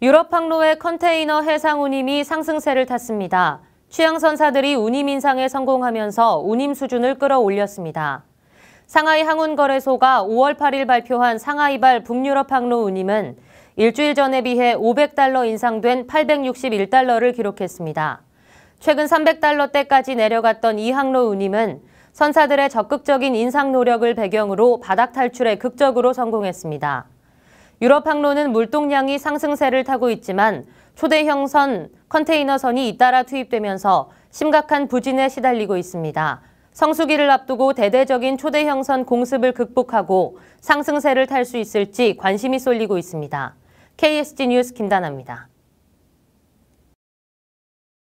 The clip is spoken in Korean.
유럽 항로의 컨테이너 해상 운임이 상승세를 탔습니다. 취향선사들이 운임 인상에 성공하면서 운임 수준을 끌어올렸습니다. 상하이 항운거래소가 5월 8일 발표한 상하이발 북유럽 항로 운임은 일주일 전에 비해 500달러 인상된 861달러를 기록했습니다. 최근 300달러대까지 내려갔던 이 항로 운임은 선사들의 적극적인 인상 노력을 배경으로 바닥 탈출에 극적으로 성공했습니다. 유럽 항로는 물동량이 상승세를 타고 있지만 초대형 선, 컨테이너선이 잇따라 투입되면서 심각한 부진에 시달리고 있습니다. 성수기를 앞두고 대대적인 초대형 선 공습을 극복하고 상승세를 탈 수 있을지 관심이 쏠리고 있습니다. KSG 뉴스 김다나입니다.